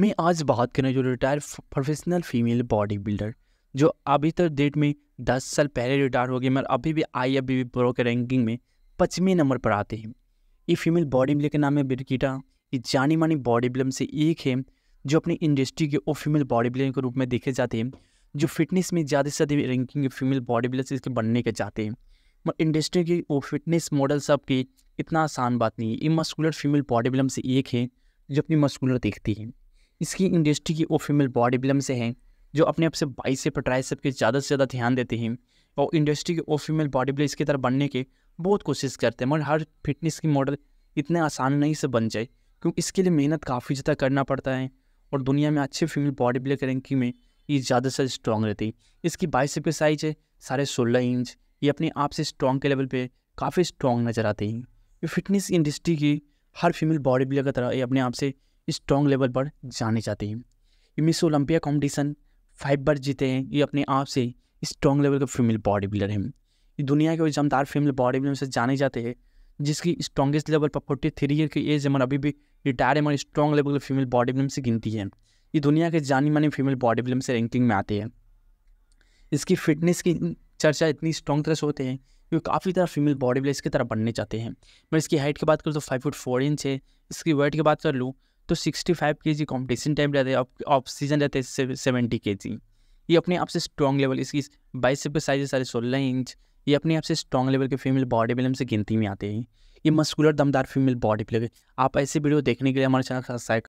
मैं आज बात करने जो retire professional female bodybuilder जो अभी तक तो डेट में दस साल पहले रिटायर हो गए मगर अभी भी आई अभी भी प्रो के रैंकिंग में पचवें नंबर पर आते हैं ये फीमेल बॉडी बिल्डर के नाम है बिरकिटा ये जानी मानी बॉडी बिल्डर से एक है जो अपनी इंडस्ट्री के और फीमेल बॉडी बिल्डर के रूप में देखे जाते हैं जो फिटनेस में ज़्यादा से ज़्यादा रैंकिंग फीमेल बॉडी बिल्डर इसके बनने के चाहते हैं मगर इंडस्ट्री की वो फिटनेस मॉडल सब की इतना आसान बात नहीं है ये मस्कुलर फीमेल बॉडी बिल्डर से एक है जो अपनी मस्कुलर देखती है इसकी इंडस्ट्री की वो फीमेल बॉडी बिल्डम से हैं जो अपने आप से बाइसेप ट्राइसेप के ज़्यादा से ज़्यादा ध्यान देते हैं और इंडस्ट्री के वो फीमेल बॉडी बिल्डर इसकी तरह बनने के बहुत कोशिश करते हैं मगर हर फिटनेस की मॉडल इतने आसान नहीं से बन जाए क्योंकि इसके लिए मेहनत काफ़ी ज़्यादा करना पड़ता है और दुनिया में अच्छे फीमेल बॉडी बिल्डर रैंकिंग में ये ज़्यादा से स्ट्रॉन्ग रहती है इसकी बाइसेप की साइज है साढ़े सोलह इंच ये अपने आप से स्ट्रॉन्ग के लेवल पे काफ़ी स्ट्रॉन्ग नज़र आते हैं ये फिटनेस इंडस्ट्री की हर फीमेल बॉडी बिल्डर की तरह ये अपने आप से स्ट्रॉन्ग लेवल पर जाने जाते हैं ये मिस ओलंपिया कॉम्पिटिशन फाइव बार जीते हैं ये अपने आप से स्ट्रॉन्ग लेवल के फीमेल बॉडी बिल्डर हैं ये दुनिया के जमदार फीमेल बॉडी बिल्डर से जाने जाते हैं जिसकी स्ट्रॉन्गेस्ट लेवल पर फोर्टी थ्री ईयर की एज हमारे अभी भी रिटायर एमर स्ट्रॉन्ग लेवल के फीमेल बॉडी बिल्डर से गिनती है ये दुनिया के जानी मानी फीमेल बॉडी बिल्डर से रैंकिंग में आते हैं इसकी फिटनेस की चर्चा इतनी स्ट्रॉन्ग तरह से होते हैं कि काफ़ी तरह फीमेल बॉडी बिल्डर इसकी तरह बनने चाहते हैं मैं इसकी हाइट की बात करूँ तो फाइव फुट फोर इंच है इसकी वेट की बात कर लूँ तो सिक्सटी फाइव के जी कॉम्पिटिशन टाइम रहता है ऑफ सीजन रहते हैं सेवेंटी के जी ये अपने आप से स्ट्रॉन्ग लेवल इसकी बाईस के साइज सारे सोलह इंच ये अपने आप से स्ट्रॉन्ग लेवल के फीमेल बॉडी बिल्डर से गिनती में आते हैं ये मस्कुलर हम्म। दमदार फीमेल बॉडी बिल्डर आप ऐसे वीडियो देखने के लिए हमारे चैनल सब्सक्राइब